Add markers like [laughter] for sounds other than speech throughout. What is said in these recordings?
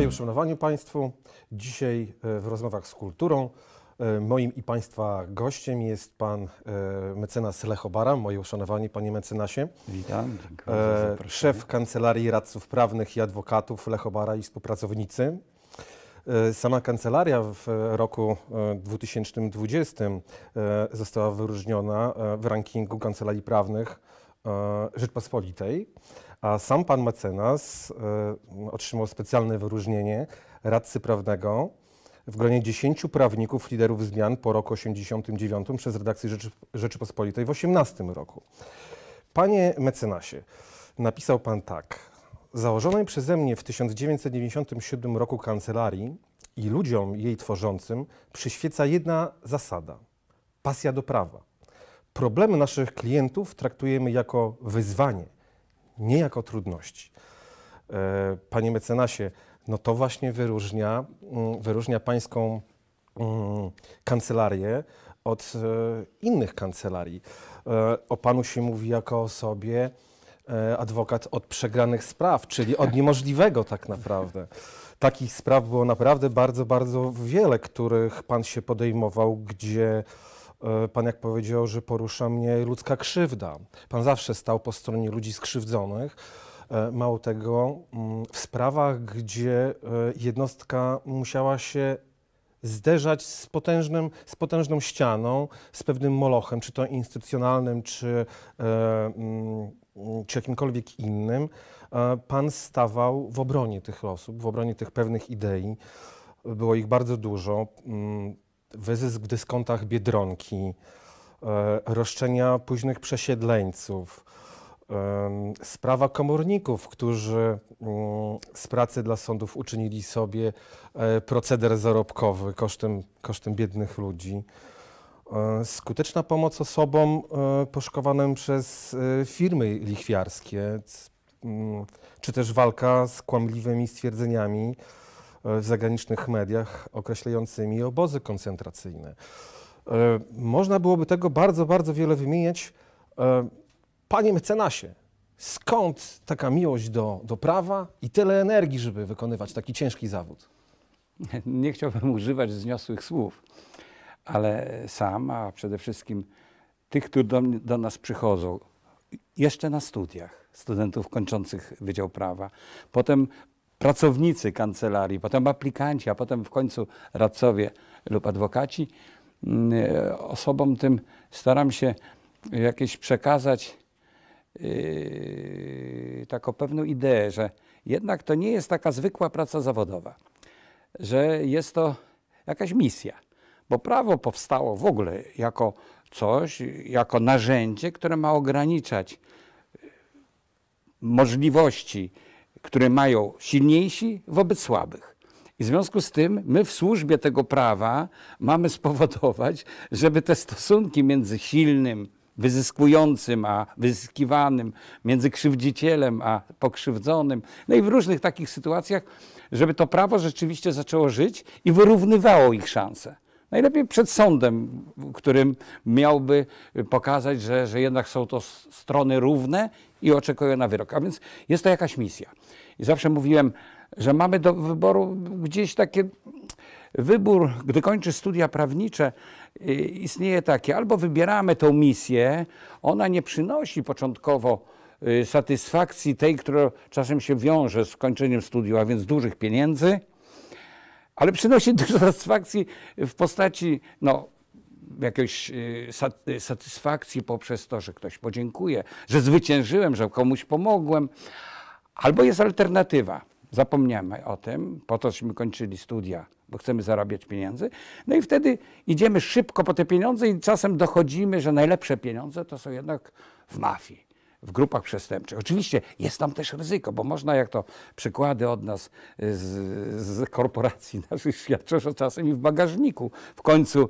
moje uszanowanie Państwu. Dzisiaj e, w rozmowach z kulturą e, moim i Państwa gościem jest Pan e, mecenas Lechobara. Moje uszanowanie Panie mecenasie. Witam. Szef Kancelarii Radców Prawnych i Adwokatów Lechobara i współpracownicy. Sama kancelaria w roku 2020 została wyróżniona w rankingu kancelarii prawnych Rzeczpospolitej. A sam pan mecenas e, otrzymał specjalne wyróżnienie radcy prawnego w gronie 10 prawników, liderów zmian po roku 89 przez redakcję Rzeczy, Rzeczypospolitej w 18 roku. Panie mecenasie, napisał pan tak. Założonej przeze mnie w 1997 roku kancelarii i ludziom jej tworzącym przyświeca jedna zasada – pasja do prawa. Problemy naszych klientów traktujemy jako wyzwanie – nie jako trudności. E, panie mecenasie, no to właśnie wyróżnia, mm, wyróżnia pańską mm, kancelarię od e, innych kancelarii. E, o panu się mówi jako o osobie adwokat od przegranych spraw, czyli od niemożliwego tak naprawdę. Takich spraw było naprawdę bardzo, bardzo wiele, których pan się podejmował, gdzie E, pan jak powiedział, że porusza mnie ludzka krzywda. Pan zawsze stał po stronie ludzi skrzywdzonych. E, mało tego, mm, w sprawach, gdzie e, jednostka musiała się zderzać z, potężnym, z potężną ścianą, z pewnym molochem, czy to instytucjonalnym, czy, mm, czy jakimkolwiek innym, Pan stawał w obronie tych osób, w obronie tych pewnych idei. Było ich bardzo dużo. Mm, wyzysk w dyskontach Biedronki, e, roszczenia późnych przesiedleńców, sprawa komorników, którzy mm, z pracy dla sądów uczynili sobie e, proceder zarobkowy kosztem, kosztem biednych ludzi. E, skuteczna pomoc osobom poszkodowanym przez firmy lichwiarskie, mm, czy też walka z kłamliwymi stwierdzeniami E, w zagranicznych mediach określającymi obozy koncentracyjne. E, można byłoby tego bardzo, bardzo wiele wymieniać. E, panie mecenasie, skąd taka miłość do, do prawa i tyle energii, żeby wykonywać taki ciężki zawód? [laughs] Nie chciałbym używać zniosłych słów, ale sam, a przede wszystkim tych, którzy do, do nas przychodzą, jeszcze na studiach, studentów kończących Wydział Prawa, potem pracownicy kancelarii, potem aplikanci, a potem w końcu radcowie lub adwokaci, mm, e, osobom tym staram się jakieś przekazać yy, taką pewną ideę, że jednak to nie jest taka zwykła praca zawodowa, że jest to jakaś misja, bo prawo powstało w ogóle jako coś, jako narzędzie, które ma ograniczać yy, możliwości, które mają silniejsi wobec słabych. I w związku z tym my w służbie tego prawa mamy spowodować, żeby te stosunki między silnym, wyzyskującym a wyzyskiwanym, między krzywdzicielem a pokrzywdzonym, no i w różnych takich sytuacjach, żeby to prawo rzeczywiście zaczęło żyć i wyrównywało ich szanse. Najlepiej przed sądem, którym miałby pokazać, że, że jednak są to strony równe i oczekują na wyrok. A więc jest to jakaś misja. I zawsze mówiłem, że mamy do wyboru gdzieś takie wybór, gdy kończy studia prawnicze, istnieje takie, albo wybieramy tą misję, ona nie przynosi początkowo y, satysfakcji tej, która czasem się wiąże z kończeniem studiów, a więc dużych pieniędzy, ale przynosi dużo satysfakcji w postaci no, jakiejś y, y, satysfakcji poprzez to, że ktoś podziękuje, że zwyciężyłem, że komuś pomogłem. Albo jest alternatywa. Zapomniamy o tym, po to, żeśmy kończyli studia, bo chcemy zarabiać pieniądze. No i wtedy idziemy szybko po te pieniądze i czasem dochodzimy, że najlepsze pieniądze to są jednak w mafii w grupach przestępczych. Oczywiście jest tam też ryzyko, bo można, jak to przykłady od nas y, z, z korporacji [laughs] naszych świadczą, że czasem i w bagażniku w końcu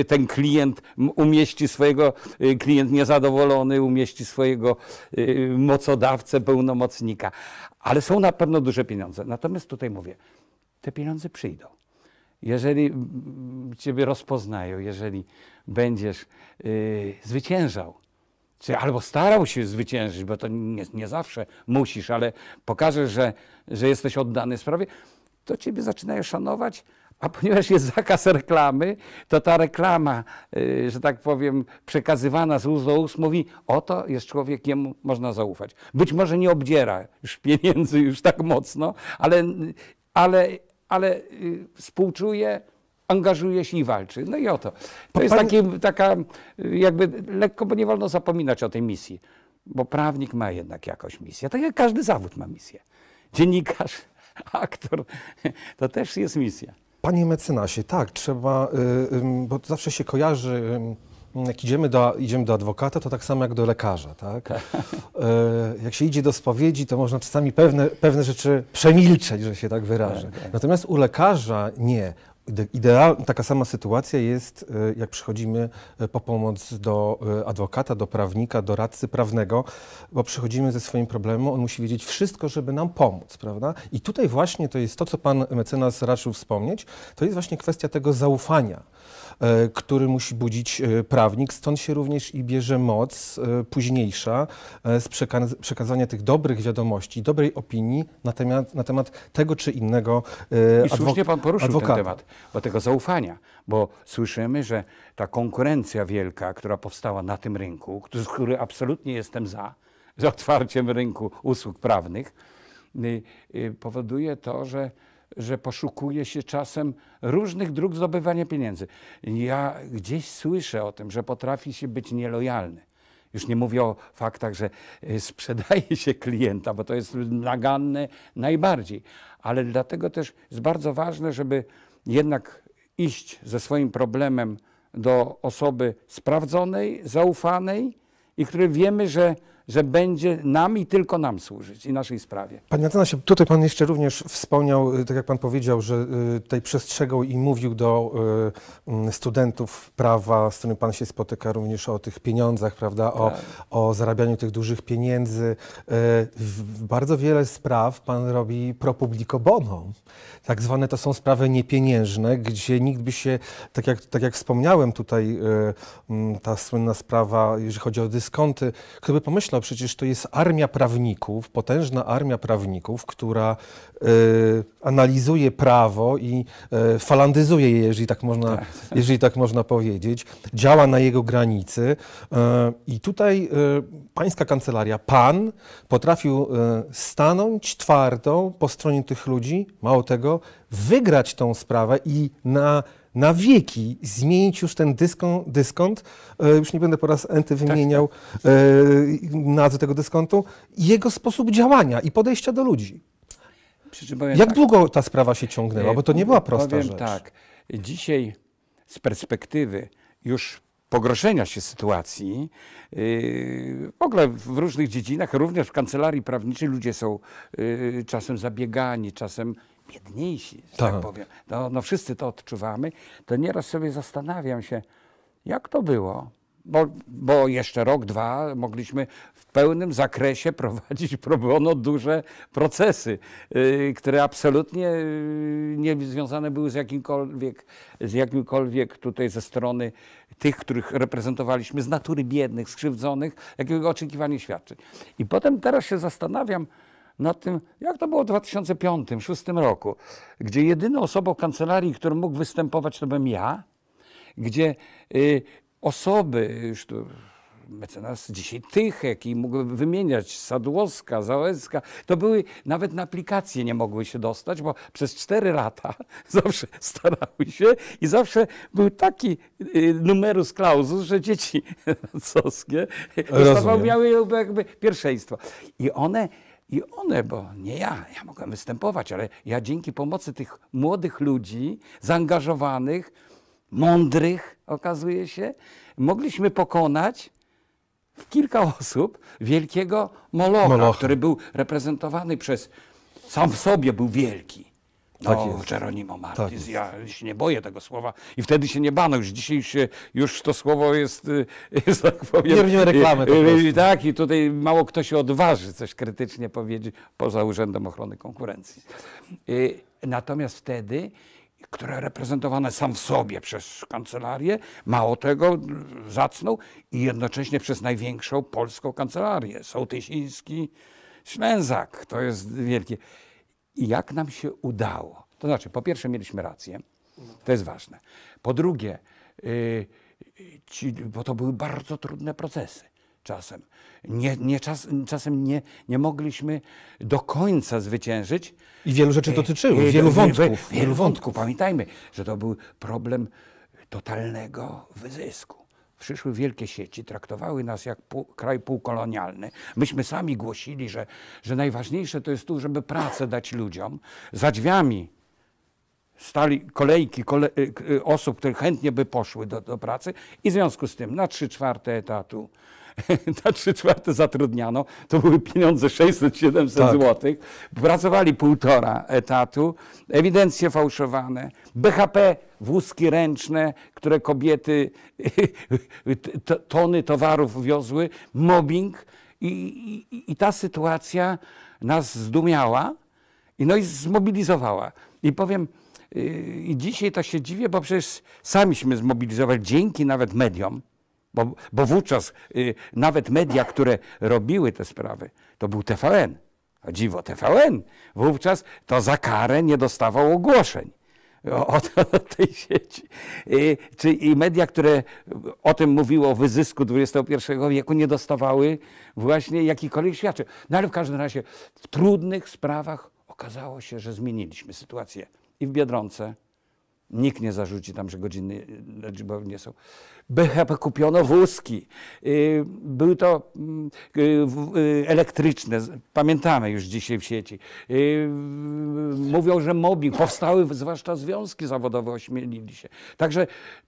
y, ten klient umieści swojego, y, klient niezadowolony umieści swojego mocodawcę, pełnomocnika. Ale są na pewno duże pieniądze. Natomiast tutaj mówię, te pieniądze przyjdą. Jeżeli mm, mm, ciebie rozpoznają, jeżeli będziesz zwyciężał, czy albo starał się zwyciężyć, bo to nie, nie zawsze musisz, ale pokażesz, że, że jesteś oddany sprawie, to ciebie zaczynają szanować, a ponieważ jest zakaz reklamy, to ta reklama, y, że tak powiem, przekazywana z ust do ust mówi, oto jest człowiek, jemu można zaufać. Być może nie obdziera już pieniędzy już tak mocno, ale, ale, ale y, współczuje, angażuje się i walczy. No i oto. To jest taki, taka jakby lekko, bo nie wolno zapominać o tej misji. Bo prawnik ma jednak jakąś misję. Tak jak każdy zawód ma misję. Dziennikarz, [laughs] aktor, [laughs] to też jest misja. Panie mecenasie, tak, trzeba, y, bo zawsze się kojarzy jak idziemy do, idziemy do adwokata, to tak samo jak do lekarza, tak? tak. Y, jak się idzie do spowiedzi, to można czasami pewne, pewne rzeczy przemilczeć, że się tak wyrażę. Tak, tak. Natomiast u lekarza nie. Ideal, taka sama sytuacja jest, e, jak przychodzimy e, po pomoc do e, adwokata, do prawnika, doradcy prawnego, bo przychodzimy ze swoim problemem, on musi wiedzieć wszystko, żeby nam pomóc, prawda? I tutaj właśnie to jest to, co pan mecenas raczył wspomnieć, to jest właśnie kwestia tego zaufania. E, który musi budzić e, prawnik. Stąd się również i bierze moc e, późniejsza z przekazania tych dobrych wiadomości, dobrej opinii na temat, na temat tego czy innego adwokata. I słusznie pan poruszył adwokata. ten temat, bo tego zaufania, bo słyszymy, że ta konkurencja wielka, która powstała na tym rynku, z której absolutnie jestem za, z otwarciem rynku usług prawnych, y, y, powoduje to, że że poszukuje się czasem różnych dróg zdobywania pieniędzy. Ja gdzieś słyszę o tym, że potrafi się być nielojalny. Już nie mówię o faktach, że e, sprzedaje się klienta, bo to jest naganne najbardziej. Ale dlatego też jest bardzo ważne, żeby jednak iść ze swoim problemem do osoby sprawdzonej, zaufanej i której wiemy, że że będzie nam i tylko nam służyć i naszej sprawie. Panie Atanasie, tutaj Pan jeszcze również wspomniał, y, tak jak Pan powiedział, że y, tutaj przestrzegał i mówił do y, mm, studentów prawa, z którym Pan się spotyka również o tych pieniądzach, prawda, o, tak. o zarabianiu tych dużych pieniędzy. Bardzo wiele spraw Pan robi pro publico bono. Tak zwane to są sprawy niepieniężne, gdzie nikt by się, tak jak, tak jak wspomniałem tutaj, mm, ta słynna sprawa, jeżeli chodzi o dyskonty, kto by pomyślał, no przecież to jest armia prawników, potężna armia prawników, która y, analizuje prawo i y, falandyzuje je, jeżeli tak można, tak. jeżeli tak można powiedzieć, działa na jego granicy. Y, I tutaj y, pańska kancelaria, pan potrafił y, stanąć twardo po stronie tych ludzi, mało tego, wygrać tą sprawę i na na wieki zmienić już ten dyskont. E, już nie będę po raz enty tak, wymieniał tak, e, nazwy tego dyskontu. Jego sposób działania i podejścia do ludzi. Jak tak, długo ta sprawa się ciągnęła? Bo to nie e, była prosta powiem rzecz. tak. Dzisiaj z perspektywy już pogorszenia się sytuacji. Y, w ogóle w różnych dziedzinach, również w kancelarii prawniczej ludzie są y, czasem zabiegani, czasem biedniejsi, że tak, tak powiem. No, no wszyscy to odczuwamy. To nieraz sobie zastanawiam się, jak to było, bo, bo, jeszcze rok, dwa mogliśmy w pełnym zakresie [laughs] prowadzić pro bono duże procesy, yy, które absolutnie yy, nie związane były z jakimkolwiek, z jakimkolwiek tutaj ze strony tych, których reprezentowaliśmy, z natury biednych, skrzywdzonych, jakiego oczekiwania świadczy. I potem teraz się zastanawiam, na tym, jak to było w 2005-2006 roku, gdzie jedyną osobą w kancelarii, którą mógł występować, to bym ja, gdzie y, osoby, już tu mecenas dzisiaj Tychek i mógłby wymieniać Sadłowska, Załęska, to były nawet na aplikacje nie mogły się dostać, bo przez cztery lata [laughs] zawsze starały się i zawsze był taki y, numerus clausus, że dzieci [laughs] soskie dostawały miały jakby pierwszeństwo. I one i one, bo nie ja, ja mogłem występować, ale ja dzięki pomocy tych młodych ludzi, zaangażowanych, mądrych, okazuje się, mogliśmy pokonać w kilka [laughs] osób wielkiego Molocha, Molocha. który był reprezentowany przez sam w sobie był wielki. Tak no, jest. Geronimo Martins, tak jest. ja się nie boję tego słowa i wtedy się nie bano, już dzisiaj się, już to słowo jest, jest y, [laughs] tak powiem... Nie robimy reklamy y, y, Tak, i tutaj mało kto się odważy coś krytycznie powiedzieć poza Urzędem Ochrony Konkurencji. Natomiast wtedy które reprezentowane sam w sobie przez kancelarię, mało tego zacną i jednocześnie przez największą polską kancelarię, Sołtysiński Ślęzak, to jest wielkie. I jak nam się udało? To znaczy, po pierwsze, mieliśmy rację, to jest ważne. Po drugie, y, ci, bo to były bardzo trudne procesy czasem. Nie, nie czas, czasem nie, nie mogliśmy do końca zwyciężyć. I wielu rzeczy y, dotyczyły, y, wielu wątków. wielu wątków. Pamiętajmy, że to był problem totalnego wyzysku przyszły wielkie sieci, traktowały nas jak pół, kraj półkolonialny. Myśmy sami głosili, że, że najważniejsze to jest tu, żeby pracę dać ludziom. Za drzwiami stali kolejki kole, e, e, osób, które chętnie by poszły do, do pracy i w związku z tym na trzy czwarte etatu [laughs] na trzy czwarte zatrudniano. To były pieniądze 600-700 tak. zł. Pracowali półtora etatu, ewidencje fałszowane, BHP wózki ręczne, które kobiety, [laughs] tony towarów wiozły, mobbing. I, i, I, ta sytuacja nas zdumiała i, no i zmobilizowała. I powiem, y, i dzisiaj to się dziwię, bo przecież samiśmy zmobilizowali dzięki nawet mediom, bo, bo wówczas y, nawet media, które robiły te sprawy, to był TVN. A dziwo, TVN wówczas to za karę nie dostawał ogłoszeń od, od [laughs] tej sieci. I, czy i media, które o tym mówiło, o wyzysku XXI wieku, nie dostawały właśnie jakichkolwiek świadczeń. No ale w każdym razie w trudnych sprawach okazało się, że zmieniliśmy sytuację i w Biedronce, Nikt nie zarzuci tam, że godziny e, liczbowe nie są. BHP kupiono wózki. Y, Były to mm, y, y, elektryczne, pamiętamy już dzisiaj w sieci. Mówią, że mobbing. Powstały zwłaszcza związki zawodowe, ośmielili się. Także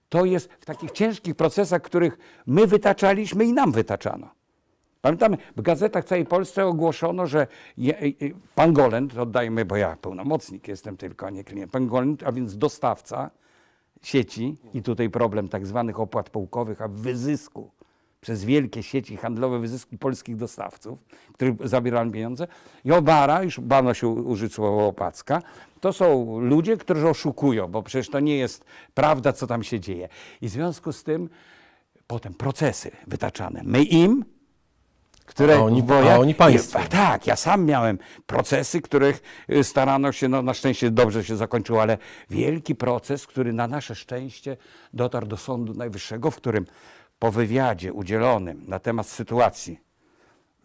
to jest w takich ciężkich procesach, których my wytaczaliśmy i nam wytaczano. Pamiętamy, w gazetach całej Polsce ogłoszono, że je, e, e, pan Golend, oddajmy, bo ja pełnomocnik jestem tylko, a nie klient, pan Golend, a więc dostawca sieci i tutaj problem tak zwanych opłat połkowych, a wyzysku przez wielkie sieci handlowe wyzysku polskich dostawców, którzy zabierali pieniądze. I obara, już bano się użyć słowa opacka, to są ludzie, którzy oszukują, bo przecież to nie jest prawda, co tam się dzieje. I w związku z tym potem procesy wytaczane. My im, które, a oni, bo ja, a oni państwo. Tak, ja sam miałem procesy, których y, starano się, no na szczęście dobrze się zakończyło, ale wielki proces, który na nasze szczęście dotarł do Sądu Najwyższego, w którym po wywiadzie udzielonym na temat sytuacji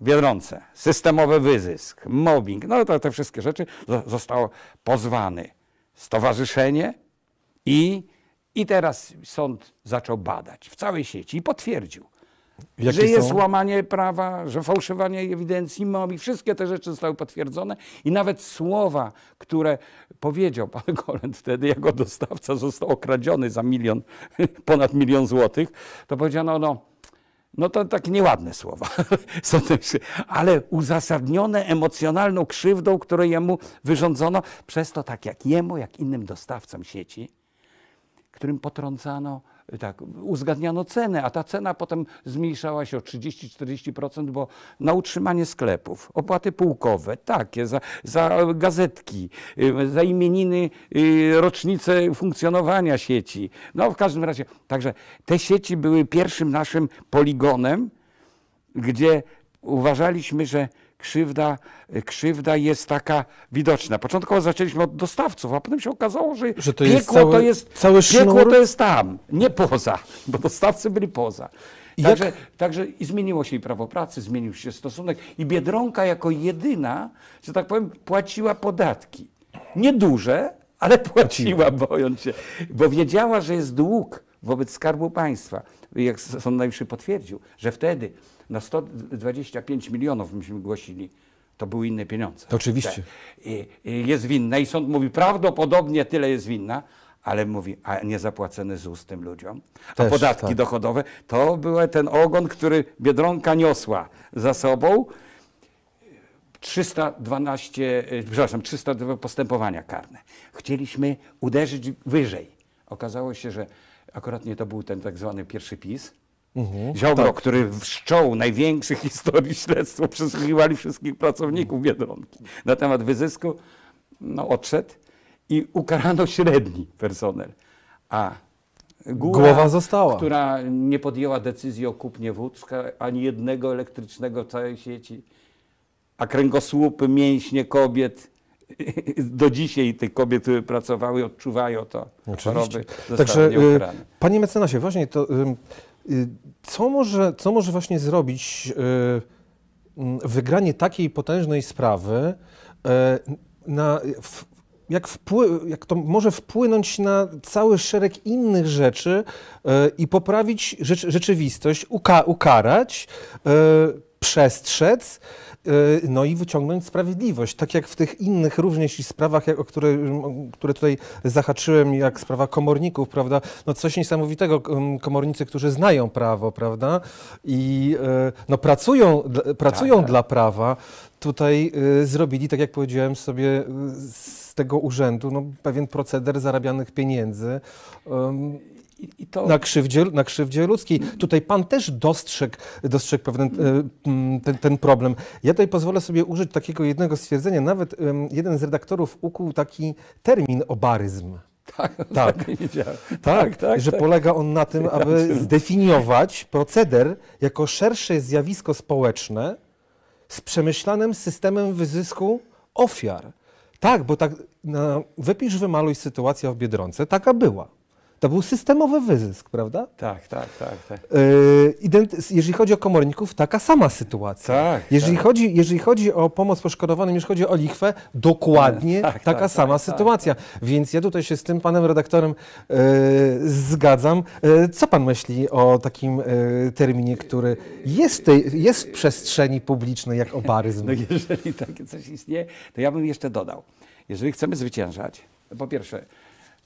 w Biedronce, systemowy wyzysk, mobbing, no to te wszystkie rzeczy, zostało pozwany stowarzyszenie i, i teraz sąd zaczął badać w całej sieci i potwierdził, że jest łamanie prawa, że fałszowanie ewidencji MOM i wszystkie te rzeczy zostały potwierdzone i nawet słowa, które powiedział [laughs] pan Golent wtedy, jako dostawca został okradziony za milion, [laughs] ponad milion złotych, to powiedziano, no, no to takie nieładne słowa, [laughs] są ale uzasadnione emocjonalną krzywdą, którą jemu wyrządzono, przez to tak jak jemu, jak innym dostawcom sieci, którym potrącano tak, uzgadniano cenę, a ta cena potem zmniejszała się o 30-40%, bo na utrzymanie sklepów, opłaty pułkowe, takie, za, za gazetki, y, za imieniny, y, rocznice funkcjonowania sieci. No w każdym razie, także te sieci były pierwszym naszym poligonem, gdzie uważaliśmy, że krzywda, y, krzywda jest taka widoczna. Początkowo zaczęliśmy od dostawców, a potem się okazało, że, że to piekło, jest cały, to jest, cały piekło to jest tam, nie poza, bo dostawcy byli poza. Także, także i zmieniło się i prawo pracy, zmienił się stosunek i Biedronka jako jedyna, że tak powiem, płaciła podatki. Nieduże, ale [laughs] płaciła, bojąc się, bo wiedziała, że jest dług wobec Skarbu Państwa, jak Sąd Najwyższy potwierdził, że wtedy na 125 milionów myśmy głosili. To były inne pieniądze. To oczywiście. I, I jest winna i sąd mówi, prawdopodobnie tyle jest winna, ale mówi, a niezapłacony ZUS tym ludziom, Też, a podatki tak. dochodowe, to był ten ogon, który Biedronka niosła za sobą. 312, e, przepraszam, 302 postępowania karne. Chcieliśmy uderzyć wyżej. Okazało się, że akurat nie to był ten tak zwany pierwszy PiS, Mhm. Ziobro, tak. który wszczął największy [laughs] historii śledztwo, przesłuchiwali wszystkich pracowników Biedronki na temat wyzysku, no odszedł i ukarano średni personel. A Góra, głowa została. Która nie podjęła decyzji o kupnie wódzka, ani jednego elektrycznego w całej sieci. A kręgosłupy, mięśnie kobiet, [laughs] do dzisiaj tych kobiet, które pracowały, odczuwają to. Oczywiście. Choroby Także, y, panie mecenasie, właśnie to... Y, co może, co może właśnie zrobić y, wygranie takiej potężnej sprawy y, na, jak, wpły, jak to może wpłynąć na cały szereg innych rzeczy i poprawić rzeczywistość, uka, ukarać, przestrzec? Y, no i wyciągnąć sprawiedliwość. Tak jak w tych innych również sprawach, jak, o które, które tutaj zahaczyłem, jak sprawa komorników, prawda? No coś niesamowitego, komornicy, którzy znają prawo, prawda? I y, no pracują, pracują tak, tak. dla prawa, tutaj y, zrobili, tak jak powiedziałem sobie, z tego urzędu no, pewien proceder zarabianych pieniędzy. I, to... na, krzywdzie, na krzywdzie ludzkiej. Mm. Tutaj pan też dostrzegł, dostrzegł pewien e, mm, ten, ten problem. Ja tutaj pozwolę sobie użyć takiego jednego stwierdzenia. Nawet jeden z redaktorów ukuł taki termin obaryzm. Tak, [laughs] tak. Tak, tak, tak. Tak, tak, że tak. polega on na tym, aby zdefiniować proceder jako szersze zjawisko społeczne z przemyślanym systemem wyzysku ofiar. Tak, bo tak wypisz, wymaluj sytuacja w Biedronce, taka była. To był systemowy wyzysk, prawda? Tak, tak, tak. tak. E, jeżeli chodzi o komorników, taka sama sytuacja. Tak, jeżeli, tak. Chodzi, jeżeli chodzi o pomoc poszkodowanym, jeżeli chodzi o lichwę, dokładnie [laughs] tak, taka tak, sama tak, tak. sytuacja. Więc ja tutaj się z tym panem redaktorem yy, zgadzam. Yy, co pan myśli o takim terminie, który jest, tej, jest w przestrzeni publicznej jak obaryzm? [laughs] No jeżeli takie coś istnieje, to ja bym jeszcze dodał. Jeżeli chcemy zwyciężać, po pierwsze,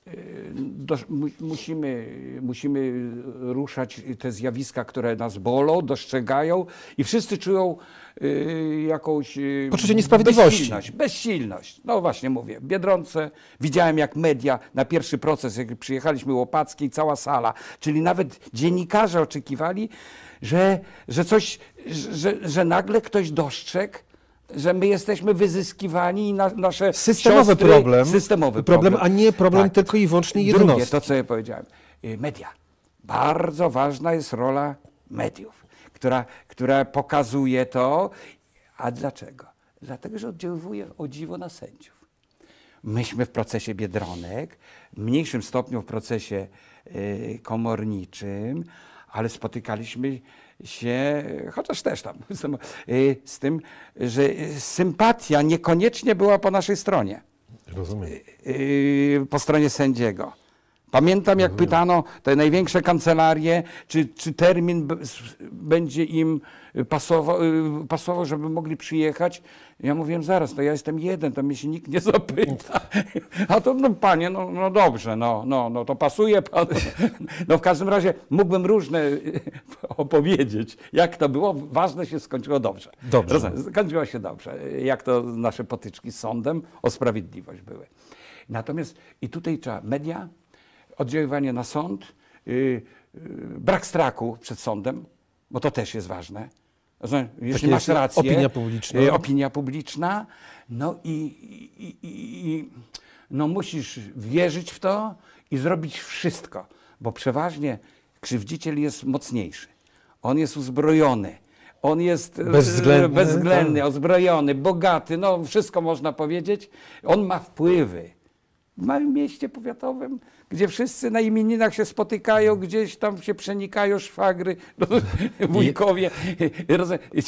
Y, do, mu, musimy, musimy ruszać te zjawiska, które nas bolą, dostrzegają i wszyscy czują y, jakąś... Y, Poczucie niesprawiedliwości. Bezsilność, bezsilność. No właśnie mówię, Biedronce widziałem jak media na pierwszy proces, jak przyjechaliśmy Łopackiej, cała sala, czyli nawet dziennikarze oczekiwali, że, że coś, że, że nagle ktoś dostrzegł, że my jesteśmy wyzyskiwani i na, nasze systemowy siostry, problem, systemowy problem, problem, a nie problem tak. tylko i wyłącznie jednostki. Drugie, to co ja powiedziałem, y, media. Bardzo ważna jest rola mediów, która, która pokazuje to. A dlaczego? Dlatego, że oddziaływuje o dziwo na sędziów. Myśmy w procesie Biedronek, w mniejszym stopniu w procesie y, komorniczym, ale spotykaliśmy się, chociaż też tam, [laughs] y, z tym, że sympatia niekoniecznie była po naszej stronie. Rozumiem. Y, po stronie sędziego. Pamiętam, jak pytano te największe kancelarie, czy, czy termin będzie im pasował, y, pasował, żeby mogli przyjechać. Ja mówiłem, zaraz, to ja jestem jeden, to mnie się nikt nie zapyta. A to, no panie, no, no dobrze, no, no, no to pasuje pan. No w każdym razie mógłbym różne y, opowiedzieć, jak to było. Ważne się skończyło dobrze. Dobrze. Rozumiem, skończyło się dobrze, jak to nasze potyczki z sądem o sprawiedliwość były. Natomiast i tutaj trzeba media, oddziaływanie na sąd, y, y, brak strachu przed sądem, bo to też jest ważne. Jeśli tak masz rację, opinia publiczna. Y, opinia publiczna, no i, i, i no musisz wierzyć w to i zrobić wszystko, bo przeważnie krzywdziciel jest mocniejszy. On jest uzbrojony, on jest bezwzględny, bezwzględny ozbrojony, bogaty, no wszystko można powiedzieć. On ma wpływy w małym mieście powiatowym, gdzie wszyscy na imieninach się spotykają, gdzieś tam się przenikają szwagry, no, [laughs] wujkowie.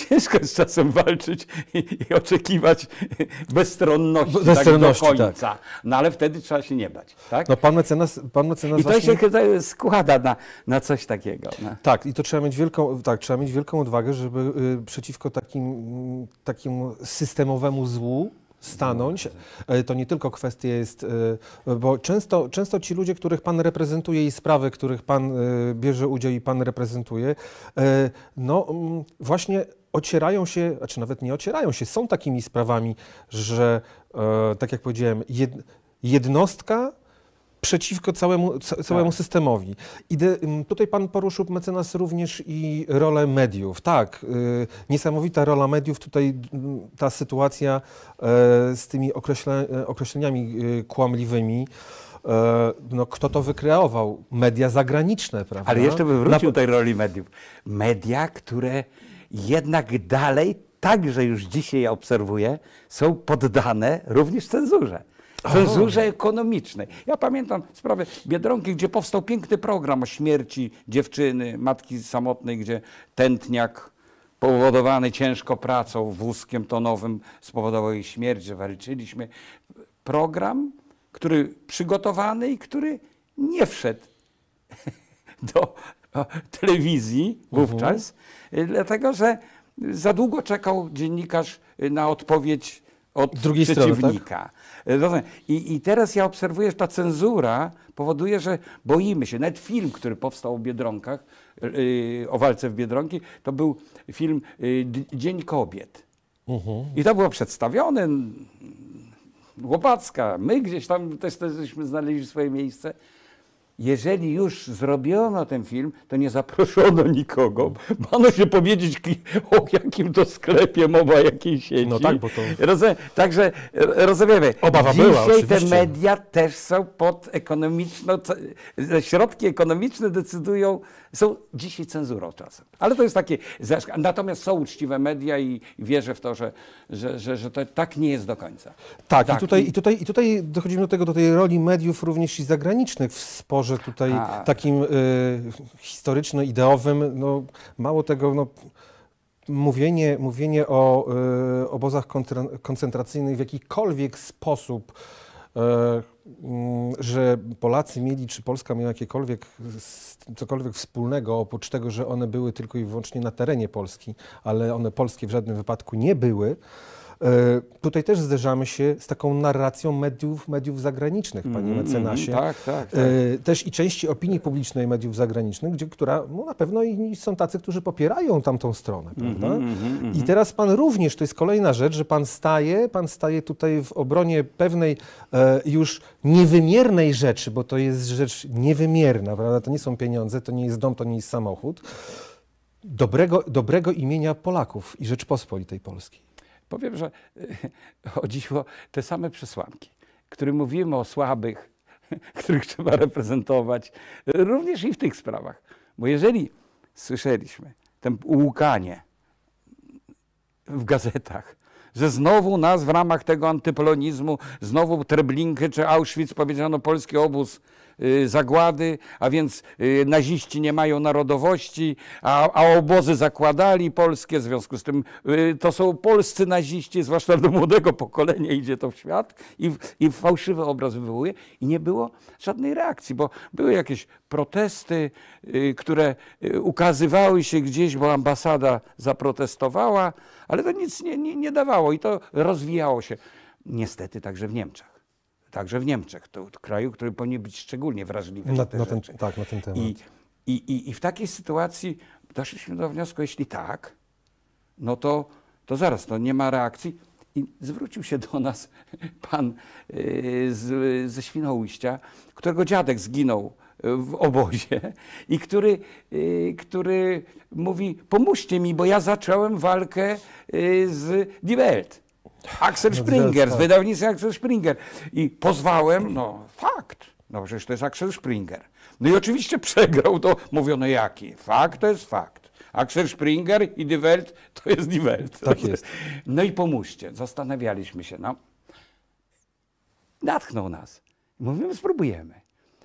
Ciężko jest czasem walczyć i oczekiwać bezstronności, tak bezstronności tak, do końca. Tak. No ale wtedy trzeba się nie bać. Tak? No pan mecenas, pan mecenas I to właśnie... się składa na, na coś takiego. No. Tak, i to trzeba mieć wielką, tak, trzeba mieć wielką odwagę, żeby y, przeciwko takim, takim systemowemu złu stanąć. E, to nie tylko kwestia jest, e, bo często, często ci ludzie, których Pan reprezentuje i sprawy, których Pan e, bierze udział i Pan reprezentuje, no mm, właśnie ocierają się, a czy nawet nie ocierają się, są takimi sprawami, że tak jak powiedziałem, jednostka przeciwko całemu, całemu tak. systemowi. I de, mm, tutaj pan poruszył mecenas również i rolę mediów. Tak, y, niesamowita rola mediów, tutaj mm, ta sytuacja y, z tymi określe, e, określeniami y, kłamliwymi e, no, kto to wykreował? Media zagraniczne, prawda? Ale jeszcze bym wrócił do tej roli mediów. Media, które jednak dalej, także już dzisiaj obserwuję, są poddane również cenzurze. Cenzurze ekonomicznej. Ja pamiętam sprawę Biedronki, gdzie powstał piękny program o śmierci dziewczyny, matki samotnej, gdzie tętniak powodowany ciężko pracą, wózkiem tonowym spowodował jej śmierć, że walczyliśmy. Program, który przygotowany i który nie wszedł [laughs] do telewizji wówczas, uh mhm. -huh. dlatego że za długo czekał dziennikarz na odpowiedź od drugiej przeciwnika. Strony, tak? I, I teraz ja obserwuję, że ta cenzura powoduje, że boimy się. Nawet film, który powstał o Biedronkach, yy, o walce w Biedronki, to był film yy, Dzień Kobiet. Uh -huh. I to było przedstawione. Łopacka, my gdzieś tam też, też znaleźli swoje miejsce jeżeli już zrobiono ten film, to nie zaproszono nikogo. Bano się powiedzieć o jakim to sklepie mowa, jakiej sieci. No tak, bo to... Rozumiem, także e, rozumiemy. Obawa Dzisiaj była, te media też są pod ekonomiczną... E, środki ekonomiczne decydują... Są dzisiaj cenzurą czasem. Ale to jest takie... Natomiast są uczciwe media i wierzę w to, że, że, że, że to tak nie jest do końca. Tak, tak. I, tutaj, i, tutaj, i tutaj dochodzimy do tego, do tej roli mediów również i zagranicznych w sporze może tutaj A. takim y, historyczno-ideowym, no, mało tego, no, mówienie, mówienie o y, obozach koncentracyjnych w jakikolwiek sposób, y, mm, że Polacy mieli, czy Polska miała jakiekolwiek, cokolwiek wspólnego oprócz tego, że one były tylko i wyłącznie na terenie Polski, ale one polskie w żadnym wypadku nie były, E, tutaj też zderzamy się z taką narracją mediów, mediów zagranicznych, panie mm, mecenasie. Mm, tak, tak, e, tak. Też i części opinii publicznej mediów zagranicznych, gdzie, która no, na pewno i są tacy, którzy popierają tamtą stronę. Mm-hmm, prawda? Mm, I teraz pan również, to jest kolejna rzecz, że pan staje, pan staje tutaj w obronie pewnej e, już niewymiernej rzeczy, bo to jest rzecz niewymierna, prawda? To nie są pieniądze, to nie jest dom, to nie jest samochód. Dobrego, dobrego imienia Polaków i Rzeczpospolitej Polskiej. Powiem, że chodziło e, te same przesłanki, które mówimy o słabych, [laughs] których trzeba reprezentować, również i w tych sprawach. Bo jeżeli słyszeliśmy to łukanie w gazetach, że znowu nas w ramach tego antypolonizmu, znowu Treblinkę czy Auschwitz powiedziano polski obóz Y, zagłady, a więc y, naziści nie mają narodowości, a, a obozy zakładali polskie, w związku z tym y, to są polscy naziści, zwłaszcza do młodego pokolenia idzie to w świat i, i fałszywy obraz wywołuje i nie było żadnej reakcji, bo były jakieś protesty, które ukazywały się gdzieś, bo ambasada zaprotestowała, ale to nic nie, nie, nie dawało i to rozwijało się niestety także w Niemczech. Także w Niemczech, to kraju, który powinien być szczególnie wrażliwy na, na te na ten, Tak, na ten temat. I, i, i, I w takiej sytuacji doszliśmy do wniosku, jeśli tak, no to, to zaraz, to nie ma reakcji. I zwrócił się do nas [laughs] pan y, z, ze Świnoujścia, którego dziadek zginął y, w obozie [laughs] i który, y, który mówi: Pomóżcie mi, bo ja zacząłem walkę z Die Welt. Axel no, Springer, z wydawnictwa Axel Springer. I pozwałem, no fakt, no przecież to jest Axel Springer. No i oczywiście przegrał to, mówiono jaki. Fakt to jest fakt. Axel Springer i Die Welt to jest Die Welt. Tak jest. No i pomóżcie, zastanawialiśmy się, no. Natchnął nas. Mówimy, spróbujemy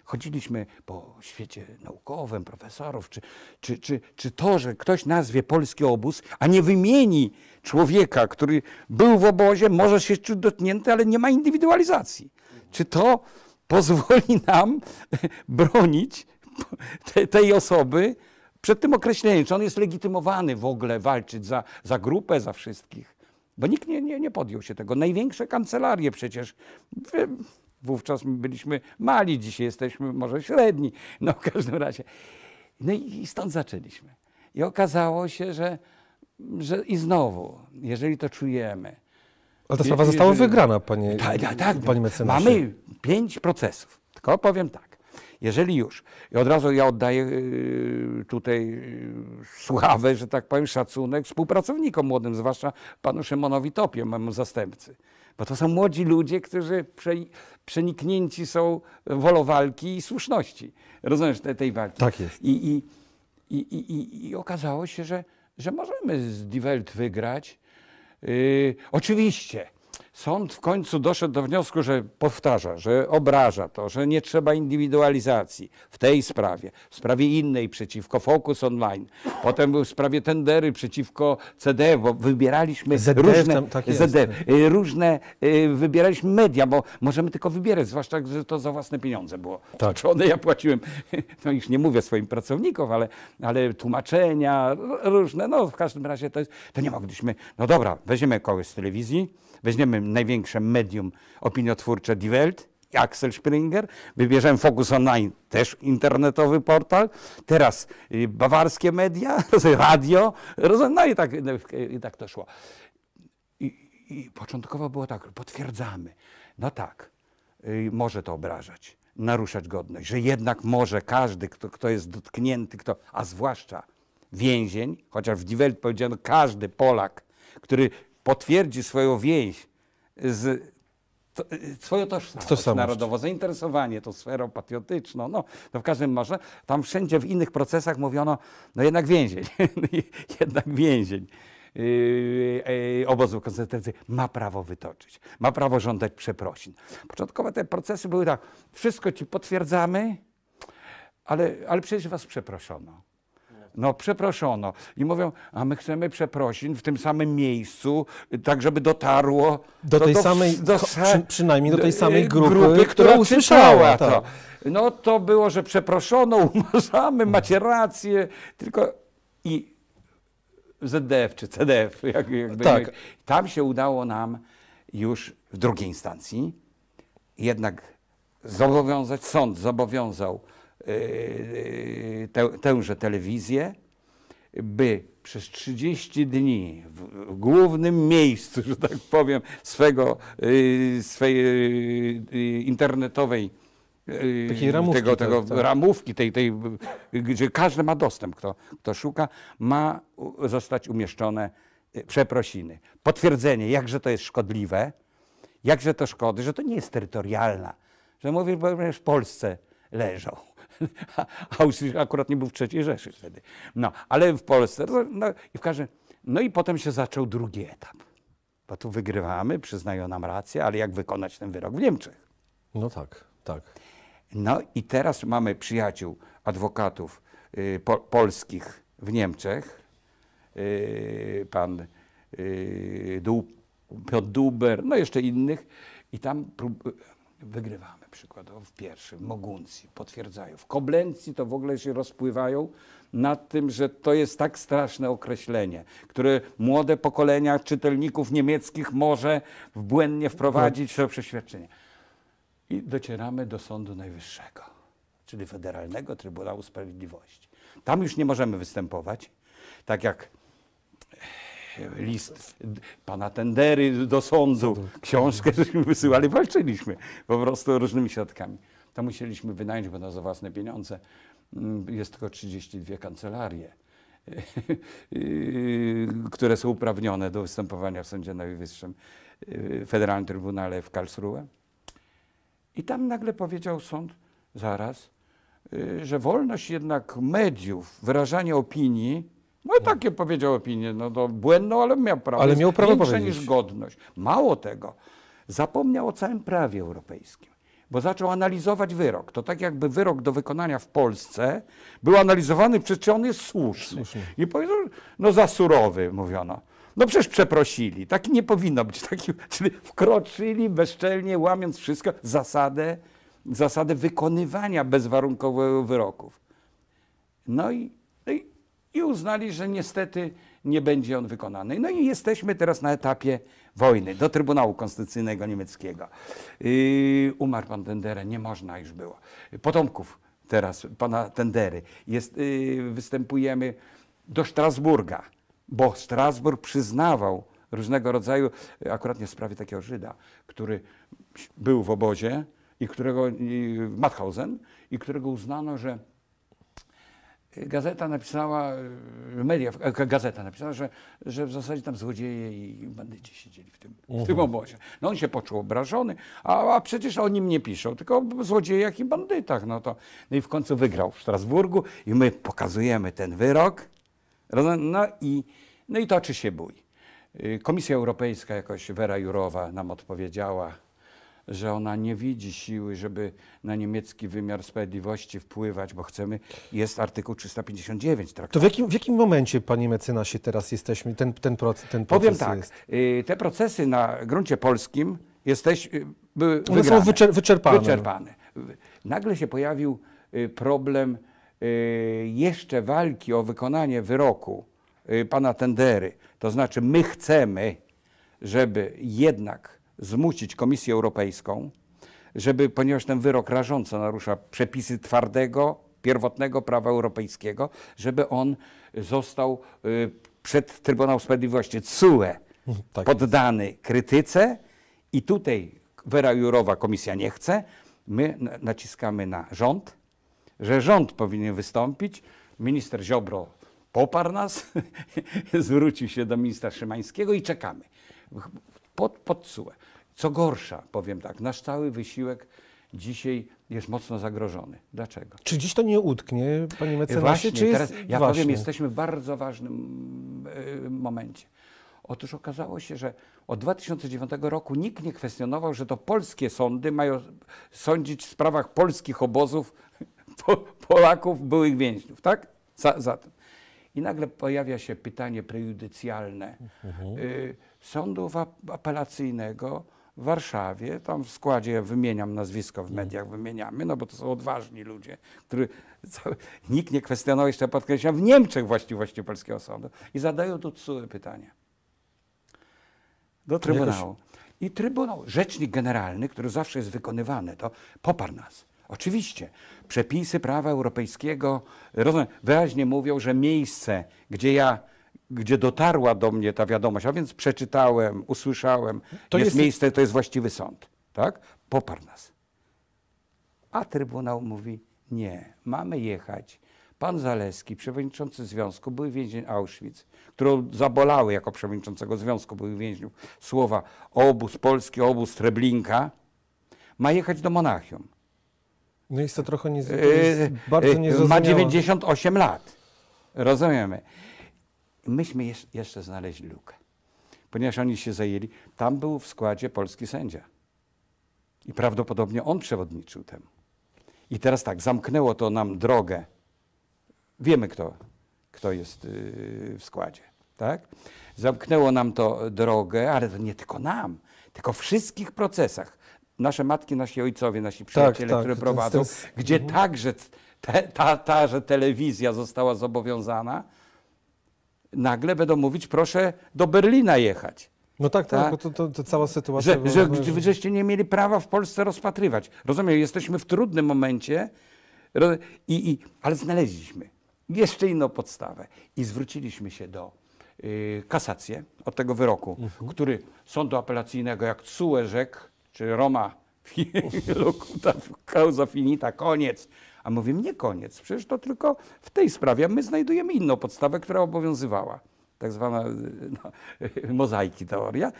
chodziliśmy po świecie naukowym, profesorów, czy, czy, czy, czy to, że ktoś nazwie polski obóz, a nie wymieni człowieka, który był w obozie, może się czuć dotknięty, ale nie ma indywidualizacji. Czy to [laughs] pozwoli nam [laughs] bronić te, tej osoby przed tym określeniem, czy on jest legitymowany w ogóle walczyć za, za grupę, za wszystkich? Bo nikt nie, nie, nie podjął się tego. Największe kancelarie przecież. Wówczas byliśmy mali, dzisiaj jesteśmy może średni. No w każdym razie. No i stąd zaczęliśmy. I okazało się, że, że i znowu, jeżeli to czujemy. Ale ta sprawa została wygrana, panie, tak, tak, tak, panie mecenasie. Mamy pięć procesów. Tylko powiem tak. Jeżeli już, i od razu ja oddaję y, tutaj y, sławę, że tak powiem, szacunek współpracownikom młodym, zwłaszcza panu Szymonowi Topie, memu zastępcy. Bo to są młodzi ludzie, którzy przeniknięci są wolą walki i słuszności. Rozumiesz, te, tej walki. Tak jest. I, i, i, i, i okazało się, że, że możemy z Die Welt wygrać. Yy, oczywiście Sąd w końcu doszedł do wniosku, że powtarza, że obraża to, że nie trzeba indywidualizacji w tej sprawie, w sprawie innej przeciwko Focus Online, potem był w sprawie tendery przeciwko CD, bo wybieraliśmy ZDF, różne, tak ZDF, y, różne y, wybieraliśmy media, bo możemy tylko wybierać, zwłaszcza, że to za własne pieniądze było. Tak. Czy one ja płaciłem, [laughs] no już nie mówię swoim pracownikom, ale, ale tłumaczenia różne, no w każdym razie to, jest, to nie mogliśmy, no dobra, weźmiemy kogoś z telewizji, Weźmiemy największe medium opiniotwórcze Die Welt, Axel Springer, wybierzemy Focus Online, też internetowy portal, teraz y, bawarskie media, [laughs] radio, no i tak, no, i tak to szło. I, I początkowo było tak, potwierdzamy, no tak, y, może to obrażać, naruszać godność, że jednak może każdy, kto, kto jest dotknięty, kto, a zwłaszcza więzień, chociaż w Die Welt powiedziano każdy Polak, który potwierdzi swoją więź z to, swoją tożsamość, tożsamość narodową, zainteresowanie tą sferą patriotyczną, no to no w każdym razie. tam wszędzie w innych procesach mówiono, no jednak więzień, [laughs] jednak więzień. Yy, yy, obozu koncentracyjnego ma prawo wytoczyć, ma prawo żądać przeprosin. Początkowo te procesy były tak, wszystko ci potwierdzamy, ale, ale przecież was przeproszono. No przeproszono. I mówią, a my chcemy przeprosin w tym samym miejscu, tak żeby dotarło do, do tej do, samej, do, przy, przynajmniej do tej y, samej y, grupy, grupy która, usłyszała to. to. No to było, że przeproszono, umarzamy, [laughs] macie rację, tylko i ZDF czy CDF, jak, jakby tak. tam się udało nam już w drugiej instancji jednak zobowiązać, sąd zobowiązał Y, tę, tęże telewizję, by przez 30 dni w, głównym miejscu, że tak powiem, swego, y, swojej y, internetowej ramówki, tego, tego tak. ramówki tej, tej, gdzie każdy ma dostęp, kto, kto szuka, ma zostać umieszczone przeprosiny. Potwierdzenie, jakże to jest szkodliwe, jakże to szkody, że to nie jest terytorialna, że mówię, bo w Polsce leżą. [laughs] Auschwitz akurat nie był w III Rzeszy wtedy. No, ale w Polsce. No, i w każdym, no i potem się zaczął drugi etap. Bo tu wygrywamy, przyznają nam rację, ale jak wykonać ten wyrok w Niemczech? No tak, tak. No i teraz mamy przyjaciół adwokatów y, po, polskich w Niemczech. Y, pan y, Piotr Duber, no jeszcze innych. I tam prób, Wygrywamy przykładowo w pierwszym, Moguncji, potwierdzają. W Koblencji to w ogóle się rozpływają nad tym, że to jest tak straszne określenie, które młode pokolenia czytelników niemieckich może w błędnie wprowadzić w przeświadczenie. I docieramy do Sądu Najwyższego, czyli Federalnego Trybunału Sprawiedliwości. Tam już nie możemy występować, tak jak list pana Tendery do sądu, no tak. książkę żeśmy wysyłali, walczyliśmy po prostu różnymi środkami. To musieliśmy wynająć, bo to za własne pieniądze. Mm, jest tylko 32 kancelarie, [laughs] yy, które są uprawnione do występowania w Sądzie Najwyższym, yy, Federalnym Trybunale w Karlsruhe. I tam nagle powiedział sąd, zaraz, yy, że wolność jednak mediów, wyrażania opinii no i takie powiedział opinię, no to błędną, ale miał prawo. Ale miał prawo większe niż godność. Mało tego, zapomniał o całym prawie europejskim, bo zaczął analizować wyrok. To tak jakby wyrok do wykonania w Polsce był analizowany, przez, czy on jest słuszny. Słusznie. I powiedział, no za surowy, mówiono. No przecież przeprosili, tak nie powinno być. [laughs] Taki, czyli wkroczyli bezczelnie, łamiąc wszystko, zasadę, zasadę wykonywania bezwarunkowego wyroków. No i i uznali, że niestety nie będzie on wykonany. No i jesteśmy teraz na etapie wojny do Trybunału Konstytucyjnego Niemieckiego. Yy, umarł pan Tendera, nie można już było. Potomków teraz pana Tendery. Jest, yy, występujemy do Strasburga, bo Strasburg przyznawał różnego rodzaju, yy, akurat nie w sprawie takiego Żyda, który był w obozie i którego, i yy, i którego uznano, że Gazeta napisała, e, media, e, gazeta napisała, że, że w zasadzie tam złodzieje i bandyci siedzieli w tym, w tym mhm. obozie. No on się poczuł obrażony, a, a przecież o nim nie piszą, tylko o złodziejach i bandytach. No, to, no i w końcu wygrał w Strasburgu i my pokazujemy ten wyrok. No i, no i toczy się bój. Y, Komisja Europejska jakoś, Wera Jurowa nam odpowiedziała, że ona nie widzi siły, żeby na niemiecki wymiar sprawiedliwości wpływać, bo chcemy. Jest artykuł 359 traktatu. To w jakim, w jakim momencie, panie mecenasie, teraz jesteśmy? Ten, ten, proces, ten proces Powiem tak, jest. Y, te procesy na gruncie polskim jesteś, y, były One wygrane, są wyczer wyczerpane. wyczerpane. Nagle się pojawił y, problem jeszcze walki o wykonanie wyroku pana Tendery. To znaczy my chcemy, żeby jednak zmusić Komisję Europejską, żeby, ponieważ ten wyrok rażąco narusza przepisy twardego, pierwotnego prawa europejskiego, żeby on został y, przed Trybunał Sprawiedliwości CUE [laughs] tak poddany jest. krytyce i tutaj Wera Jurowa komisja nie chce. My naciskamy na rząd, że rząd powinien wystąpić. Minister Ziobro poparł nas, [laughs] zwrócił się do ministra Szymańskiego i czekamy. Pod, pod CUE. Co gorsza, powiem tak, nasz cały wysiłek dzisiaj jest mocno zagrożony. Dlaczego? Czy dziś to nie utknie, panie e, mecenasie? Właśnie, czy jest... teraz, ja Właśnie. powiem, jesteśmy w bardzo ważnym e, momencie. Otóż okazało się, że od 2009 roku nikt nie kwestionował, że to polskie sądy mają sądzić w sprawach polskich obozów [laughs] Polaków, byłych więźniów, tak? Za, zatem. I nagle pojawia się pytanie prejudycjalne mhm. y, sądów apelacyjnego, w Warszawie, tam w składzie ja wymieniam nazwisko w mediach, wymieniamy, no bo to są odważni ludzie, który [laughs] cały, nikt nie kwestionował, jeszcze podkreślam, w Niemczech właściwości polskiego sądu i zadają tu cudze pytania do Trybunału. I Trybunał, Rzecznik Generalny, który zawsze jest wykonywany, to poparł nas. Oczywiście, przepisy prawa europejskiego rozumiem, wyraźnie mówią, że miejsce, gdzie ja gdzie dotarła do mnie ta wiadomość, a więc przeczytałem, usłyszałem, to jest, jest miejsce, to jest właściwy sąd, tak? Poparł nas. A Trybunał mówi, nie, mamy jechać. Pan Zaleski, przewodniczący związku, były więzień Auschwitz, którą zabolały jako przewodniczącego związku były więźniów słowa obóz polski, obóz Treblinka, ma jechać do Monachium. No jest to trochę nie, to yy, bardzo e, niezrozumiałe. Ma 98 lat. Rozumiemy myśmy jeszcze znaleźli lukę, ponieważ oni się zajęli. Tam był w składzie polski sędzia i prawdopodobnie on przewodniczył temu. I teraz tak, zamknęło to nam drogę. Wiemy, kto, kto jest yy, w składzie. Tak? Zamknęło nam to drogę, ale to nie tylko nam, tylko wszystkich procesach. Nasze matki, nasi ojcowie, nasi tak, przyjaciele, tak, tak. które prowadzą, jest... gdzie mhm. także te, ta, ta, że telewizja została zobowiązana, nagle będą mówić, proszę do Berlina jechać. No tak, tak, tak to, to, to, cała sytuacja... Że, że, żeście nie mieli prawa w Polsce rozpatrywać. Rozumiem, jesteśmy w trudnym momencie, i, i, ale znaleźliśmy jeszcze inną podstawę i zwróciliśmy się do y, kasację od tego wyroku, uh-huh. który sądu apelacyjnego jak CUE rzekł, czy Roma, uh-huh. [laughs] kauza finita, koniec. A mówimy, nie koniec, przecież to tylko w tej sprawie, a my znajdujemy inną podstawę, która obowiązywała, tak zwana y, no, [laughs] mozaiki teoria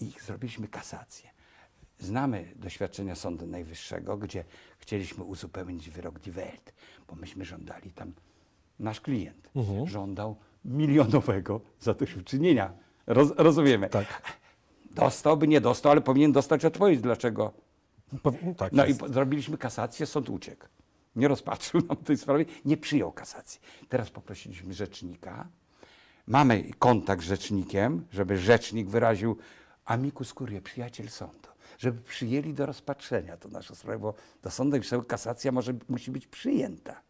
i zrobiliśmy kasację. Znamy doświadczenia Sądu Najwyższego, gdzie chcieliśmy uzupełnić wyrok Die Welt, bo myśmy żądali tam, nasz klient mhm. żądał milionowego zadośćuczynienia. Roz, rozumiemy. Tak. Dostałby, nie dostał, ale powinien dostać odpowiedź, dlaczego. tak no jest. i zrobiliśmy kasację, sąd uciekł nie rozpatrzył nam tej sprawy, nie przyjął kasacji. Teraz poprosiliśmy rzecznika. Mamy kontakt z rzecznikiem, żeby rzecznik wyraził amicus curia, przyjaciel sądu, żeby przyjęli do rozpatrzenia tę naszą sprawę, bo do sądu kasacja może, musi być przyjęta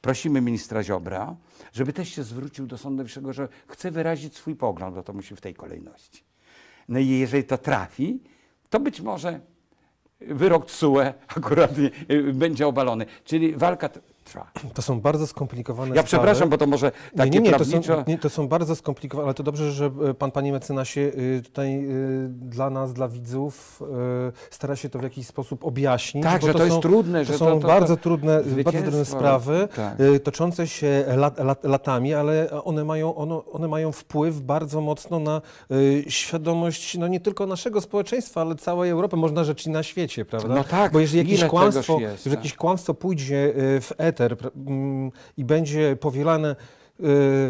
prosimy ministra Ziobra, żeby też się zwrócił do Sądu Najwyższego, że chce wyrazić swój pogląd, bo to musi w tej kolejności. No i jeżeli to trafi, to być może wyrok TSUE akurat [laughs] będzie obalony. Czyli walka to są bardzo skomplikowane Ja sprawy. przepraszam, bo to może takie nie, nie, nie, prawnicze... to, są, nie, to są, bardzo skomplikowane, ale to dobrze, że e, pan, panie mecenasie, e, tutaj e, dla nas, dla widzów stara się to w jakiś sposób objaśnić. Tak, że to, to jest są, trudne. To że są to, to, bardzo, trudne, bardzo trudne sprawy, tak. toczące się lat, lat, latami, ale one mają, one, one mają wpływ bardzo mocno na świadomość no nie tylko naszego społeczeństwa, ale całej Europy, można rzeczy na świecie, prawda? No tak, Bo jeżeli jakieś, kłamstwo, jest, jeżeli tak. jakieś kłamstwo pójdzie w et eter mm, i będzie powielane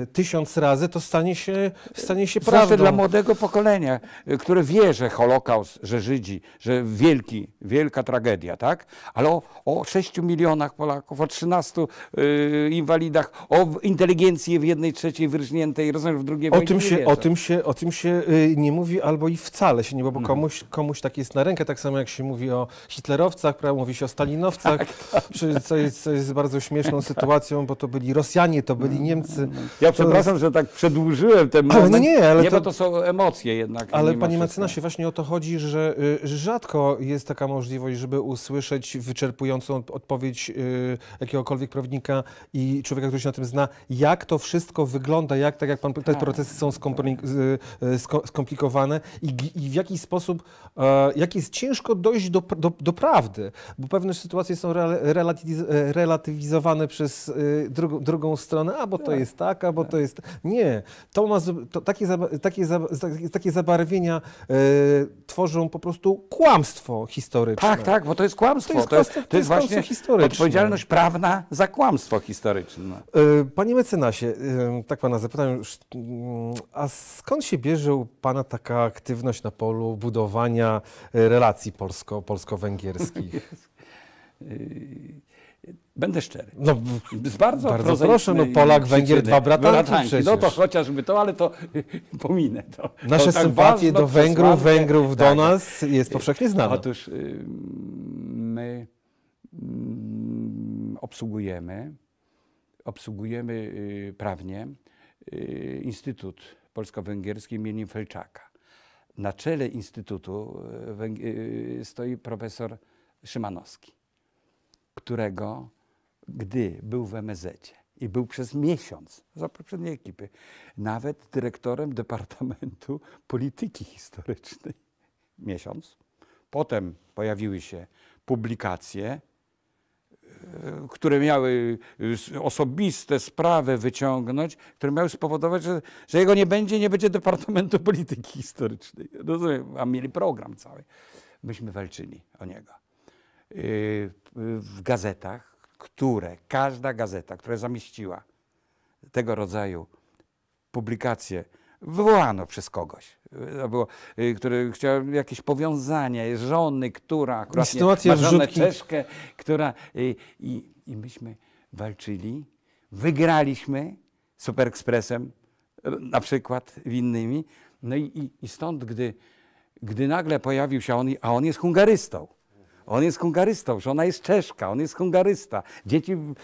Y, tysiąc razy, to stanie się, stanie się prawdą. Zawsze dla młodego pokolenia, y, które wie, że Holokaust, że Żydzi, że wielki, wielka tragedia, tak? Ale o, o 6 milionach Polaków, o 13 y, inwalidach, o inteligencji w jednej trzeciej wyrżniętej, rozumiem, w drugiej o tym się, wiedzą. O tym się, o tym się y, nie mówi albo i wcale się nie mówi, bo mhm. komuś, komuś tak jest na rękę, tak samo jak się mówi o hitlerowcach, prawda, mówi się o stalinowcach, tak, tak. co, jest, co jest bardzo śmieszną sytuacją, bo to byli Rosjanie, to byli mhm. Niemcy, ja przepraszam, że tak przedłużyłem ten no moment. Ale nie, ale nie, to... to są emocje jednak. Ale panie mecenasie, właśnie o to chodzi, że y, rzadko jest taka możliwość, żeby usłyszeć wyczerpującą odpowiedź y, jakiegokolwiek prawnika i człowieka, który się na tym zna, jak to wszystko wygląda, jak, tak jak pan, te tak. procesy są y, skomplikowane i, i w jaki sposób, e, jak jest ciężko dojść do, do, do prawdy, bo pewne sytuacje są relatywizowane przez drugą, drugą stronę, albo to tak. jest jest taka, bo to tak. jest... Nie, to ma, to takie, takie, takie zabarwienia e, tworzą po prostu kłamstwo historyczne. Tak, tak, bo to jest kłamstwo. To jest, kłamstwo, to jest, to jest właśnie odpowiedzialność prawna za kłamstwo historyczne. E, panie mecenasie, tak pana zapytam już, mm, a skąd się bierze u pana taka aktywność na polu budowania e, relacji polsko-węgierskich? Polsko [laughs] [laughs] y, Będę szczery. No, z bardzo, bardzo proszę, no Polak, Węgier, dwa bratanki no przecież. No to tak, no chociażby to, ale to [laughs] pominę to. Nasze to tak sympatie do Węgrów, Węgrów do tak. nas jest powszechnie znane. Otóż y, my mm, obsługujemy, obsługujemy y, prawnie y, Instytut Polsko-Węgierski imieniem Felczaka. Na czele Instytutu stoi profesor Szymanowski którego, gdy był w MSZ i był przez miesiąc za poprzedniej ekipy, nawet dyrektorem Departamentu Polityki Historycznej. Miesiąc. Potem pojawiły się publikacje, e, które miały e, osobiste sprawy wyciągnąć, które miały spowodować, że, że jego nie będzie, nie będzie Departamentu Polityki Historycznej. Rozumiem, a mieli program cały. Myśmy walczyli o niego. Y, w gazetach, które każda gazeta, która zamieściła tego rodzaju publikacje, wywołano przez kogoś. To było, y, który chciał jakieś powiązanie żony, która akurat Sytuacja ma żonę Czeszkę, która... I, y, i, I myśmy walczyli, wygraliśmy Super Expressem, na przykład winnymi. No i, i, i stąd, gdy, gdy nagle pojawił się on, a on jest hungarystą, on jest hungarystą, żona jest Czeszka, on jest hungarysta. Dzieci w,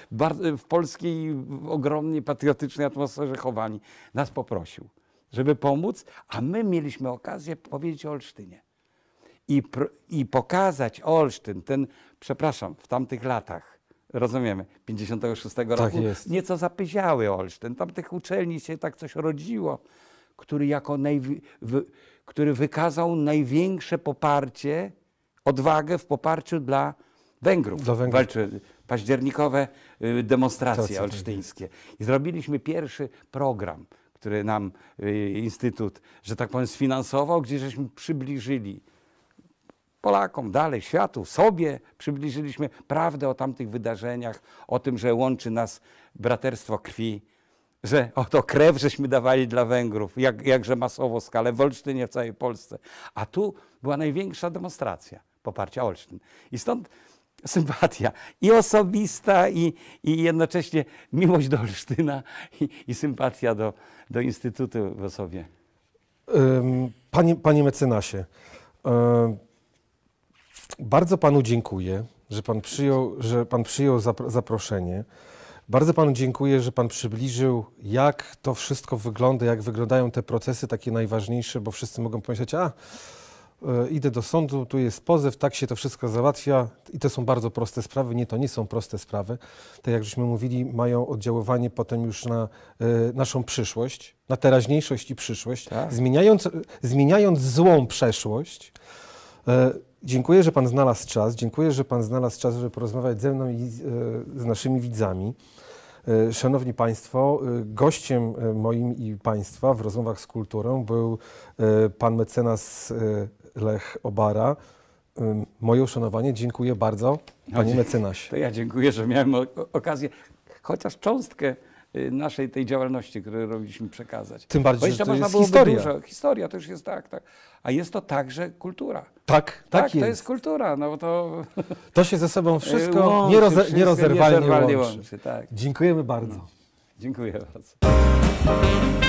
w polskiej w ogromnie patriotycznej atmosferze chowani. Nas poprosił, żeby pomóc, a my mieliśmy okazję powiedzieć o Olsztynie. I, i pokazać Olsztyn, ten, przepraszam, w tamtych latach, rozumiemy, 56 tak roku, jest. nieco zapyziały Olsztyn. Tam tych uczelni się tak coś rodziło, który, jako najwi- który wykazał największe poparcie odwagę w poparciu dla Węgrów. Dla Węgrów. Walczy, październikowe y, demonstracje tak olsztyńskie. I zrobiliśmy pierwszy program, który nam y, Instytut, że tak powiem, sfinansował, gdzie żeśmy przybliżyli Polakom, dalej światu, sobie przybliżyliśmy prawdę o tamtych wydarzeniach, o tym, że łączy nas braterstwo krwi, że oto krew żeśmy dawali dla Węgrów, jak, jakże masowo skalę, w Olsztynie, w całej Polsce. A tu była największa demonstracja poparcia Olsztyn. I stąd sympatia i osobista, i, i jednocześnie miłość do Olsztyna i, i sympatia do, do Instytutu w osobie. Panie, panie mecenasie, bardzo panu dziękuję, że pan przyjął, że pan przyjął zaproszenie. Bardzo panu dziękuję, że pan przybliżył, jak to wszystko wygląda, jak wyglądają te procesy takie najważniejsze, bo wszyscy mogą pomyśleć, a E, idę do sądu, tu jest pozew, tak się to wszystko załatwia i to są bardzo proste sprawy. Nie, to nie są proste sprawy. Tak jak żeśmy mówili, mają oddziaływanie potem już na y, naszą przyszłość, na teraźniejszość i przyszłość. Tak. Zmieniając, zmieniając złą przeszłość, y, dziękuję, że Pan znalazł czas, dziękuję, że Pan znalazł czas, żeby porozmawiać ze mną i y, z naszymi widzami. Szanowni Państwo, gościem moim i Państwa w rozmowach z kulturą był pan mecenas Lech Obara. Moje uszanowanie, dziękuję bardzo, panie no, mecenasie. To ja dziękuję, że miałem okazję chociaż cząstkę y, naszej tej działalności, którą robiliśmy przekazać. Tym bardziej, że to jest historia. Dużo. Historia to już jest tak, tak. A jest to także kultura. Tak, tak, tak jest. to jest kultura, no bo to... To się ze sobą wszystko [laughs] łączy, nieroze wszystko nierozerwalnie, łączy. łączy tak. Dziękujemy bardzo. No. Dziękuję bardzo.